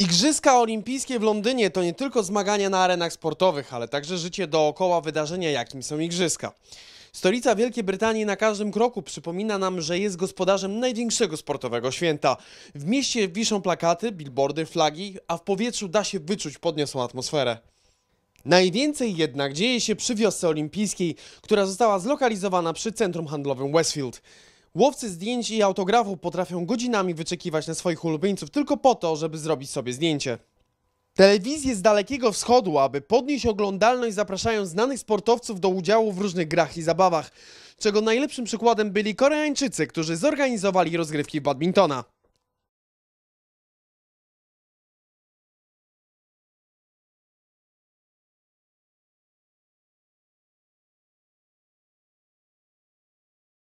Igrzyska olimpijskie w Londynie to nie tylko zmagania na arenach sportowych, ale także życie dookoła wydarzenia, jakim są igrzyska. Stolica Wielkiej Brytanii na każdym kroku przypomina nam, że jest gospodarzem największego sportowego święta. W mieście wiszą plakaty, billboardy, flagi, a w powietrzu da się wyczuć podniosłą atmosferę. Najwięcej jednak dzieje się przy wiosce olimpijskiej, która została zlokalizowana przy centrum handlowym Westfield. Łowcy zdjęć i autografów potrafią godzinami wyczekiwać na swoich ulubieńców tylko po to, żeby zrobić sobie zdjęcie. Telewizje z Dalekiego Wschodu, aby podnieść oglądalność, zapraszają znanych sportowców do udziału w różnych grach i zabawach, czego najlepszym przykładem byli Koreańczycy, którzy zorganizowali rozgrywki badmintona.